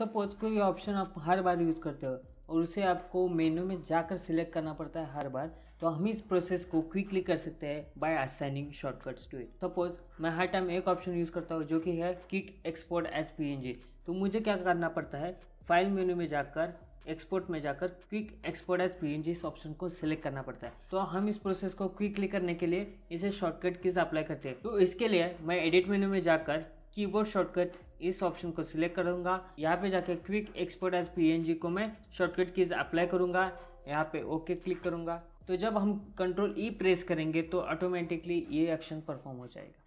suppose कोई option आप हर बार use करते हो और उसे आपको मेनू में जाकर सिलेक्ट करना पड़ता है हर बार तो हम इस प्रोसेस को क्विकली कर सकते हैं by assigning shortcuts to it suppose मैं हर टाइम एक ऑप्शन यूज़ करता हूँ जो कि है किक एक्सपोर्ट एज पी तो मुझे क्या करना पड़ता है फाइल मेनू में जाकर एक्सपोर्ट में जाकर क्विक एक्सपोर्ट एज पी इस ऑप्शन को सिलेक्ट करना पड़ता है तो हम इस प्रोसेस को क्विकली करने के लिए इसे शॉर्टकट किस अप्लाई करते हैं तो इसके लिए मैं एडिट मेनू में जाकर कीबोर्ड शॉर्टकट इस ऑप्शन को सिलेक्ट करूंगा यहाँ पे जाके क्विक एक्सपोर्ट एज पी को मैं शॉर्टकट कीज अप्लाई करूंगा यहाँ पे ओके क्लिक करूंगा तो जब हम कंट्रोल ई e प्रेस करेंगे तो ऑटोमेटिकली ये एक्शन परफॉर्म हो जाएगा